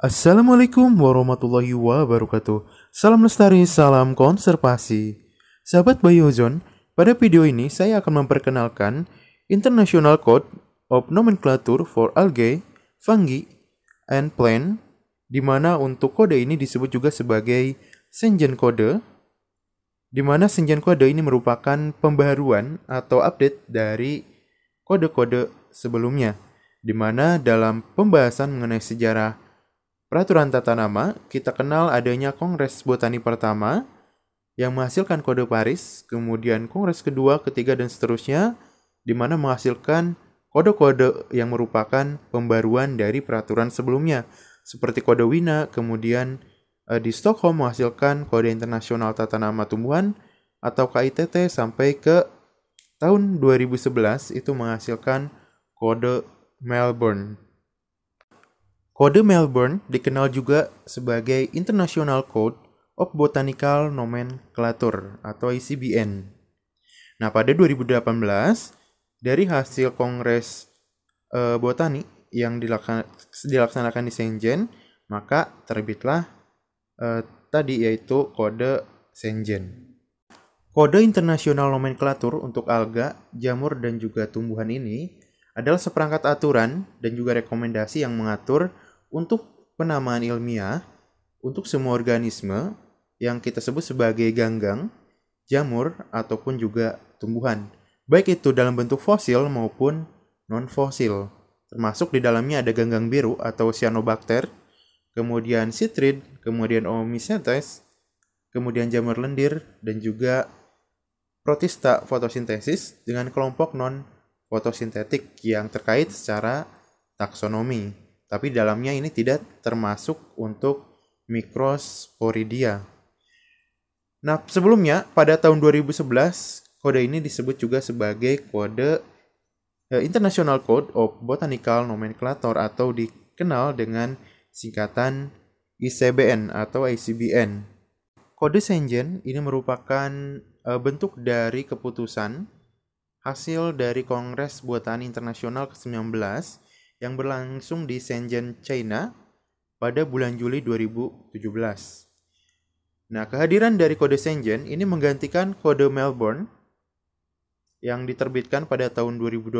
Assalamualaikum warahmatullahi wabarakatuh. Salam lestari, salam konservasi. Sahabat Biozone, pada video ini saya akan memperkenalkan International Code of Nomenclature for Algae, Fungi, and Plant, dimana untuk kode ini disebut juga sebagai Senjen Kode, dimana mana Kode ini merupakan pembaharuan atau update dari kode-kode sebelumnya, dimana dalam pembahasan mengenai sejarah Peraturan tata nama, kita kenal adanya Kongres Botani pertama yang menghasilkan Kode Paris, kemudian Kongres kedua, ketiga, dan seterusnya, di mana menghasilkan kode-kode yang merupakan pembaruan dari peraturan sebelumnya, seperti Kode Wina, kemudian eh, di Stockholm menghasilkan Kode Internasional Tata Nama Tumbuhan atau KITT sampai ke tahun 2011 itu menghasilkan kode Melbourne. Kode Melbourne dikenal juga sebagai International Code of Botanical Nomenclature atau ICBN. Nah, pada 2018 dari hasil kongres eh, botani yang dilaksanakan di Shenzhen, maka terbitlah eh, tadi yaitu kode Shenzhen. Kode internasional nomenklatur untuk alga, jamur dan juga tumbuhan ini adalah seperangkat aturan dan juga rekomendasi yang mengatur untuk penamaan ilmiah, untuk semua organisme yang kita sebut sebagai ganggang, jamur, ataupun juga tumbuhan, baik itu dalam bentuk fosil maupun non-fosil. Termasuk di dalamnya ada ganggang biru atau cyanobacter, kemudian citrid, kemudian oomycetes, kemudian jamur lendir, dan juga protista fotosintesis dengan kelompok non fotosintetik yang terkait secara taksonomi tapi dalamnya ini tidak termasuk untuk mikrosporidia. Nah, sebelumnya pada tahun 2011 kode ini disebut juga sebagai kode eh, International Code of Botanical Nomenclature atau dikenal dengan singkatan ICBN atau ICBN. Kode Sengen ini merupakan eh, bentuk dari keputusan hasil dari Kongres Buatan Internasional ke-19 yang berlangsung di Shenzhen, China pada bulan Juli 2017. Nah, kehadiran dari kode Shenzhen ini menggantikan kode Melbourne yang diterbitkan pada tahun 2012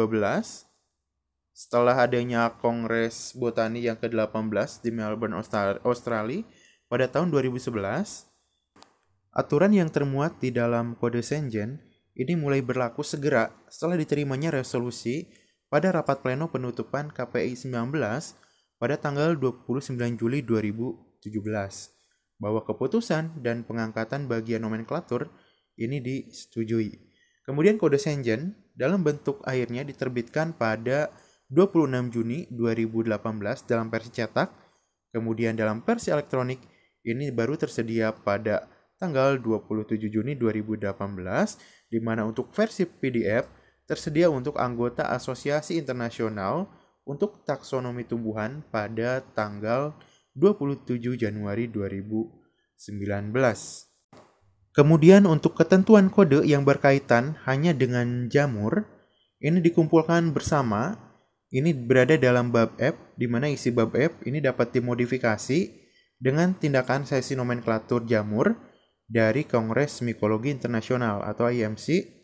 setelah adanya Kongres Botani yang ke-18 di Melbourne, Australia pada tahun 2011. Aturan yang termuat di dalam kode Shenzhen ini mulai berlaku segera setelah diterimanya resolusi pada rapat pleno penutupan KPI 19 pada tanggal 29 Juli 2017 bahwa keputusan dan pengangkatan bagian nomenklatur ini disetujui. Kemudian kode Senjen dalam bentuk akhirnya diterbitkan pada 26 Juni 2018 dalam versi cetak, kemudian dalam versi elektronik ini baru tersedia pada tanggal 27 Juni 2018 di mana untuk versi PDF tersedia untuk anggota Asosiasi Internasional untuk Taksonomi Tumbuhan pada tanggal 27 Januari 2019. Kemudian untuk ketentuan kode yang berkaitan hanya dengan jamur, ini dikumpulkan bersama, ini berada dalam bab app, di mana isi bab app ini dapat dimodifikasi dengan tindakan sesi nomenklatur jamur dari Kongres Mikologi Internasional atau IMC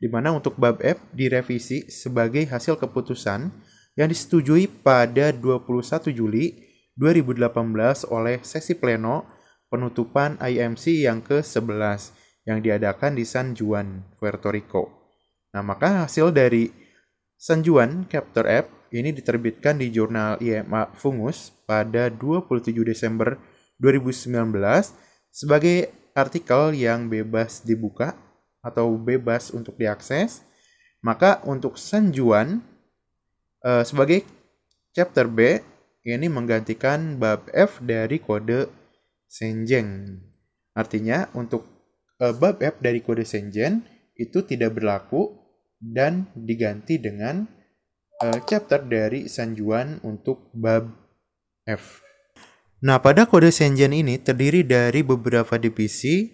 di mana untuk bab F direvisi sebagai hasil keputusan yang disetujui pada 21 Juli 2018 oleh sesi pleno penutupan IMC yang ke-11 yang diadakan di San Juan, Puerto Rico. Nah, maka hasil dari San Juan Chapter F ini diterbitkan di jurnal IMA Fungus pada 27 Desember 2019 sebagai artikel yang bebas dibuka atau bebas untuk diakses, maka untuk sanjuan uh, eh, sebagai chapter B ini menggantikan bab F dari kode Senjeng Artinya untuk uh, bab F dari kode Senjen itu tidak berlaku dan diganti dengan uh, chapter dari sanjuan untuk bab F. Nah, pada kode Senjen ini terdiri dari beberapa divisi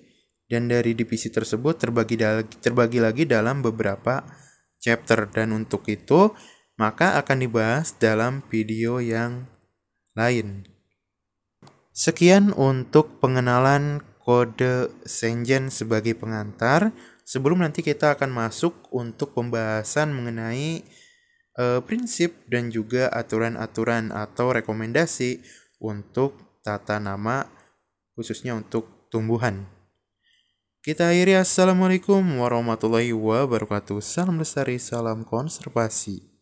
dan dari divisi tersebut terbagi, terbagi lagi dalam beberapa chapter dan untuk itu maka akan dibahas dalam video yang lain. Sekian untuk pengenalan kode Senjen sebagai pengantar. Sebelum nanti kita akan masuk untuk pembahasan mengenai e, prinsip dan juga aturan-aturan atau rekomendasi untuk tata nama khususnya untuk tumbuhan. Kita akhiri Assalamualaikum warahmatullahi wabarakatuh. Salam lestari, salam konservasi.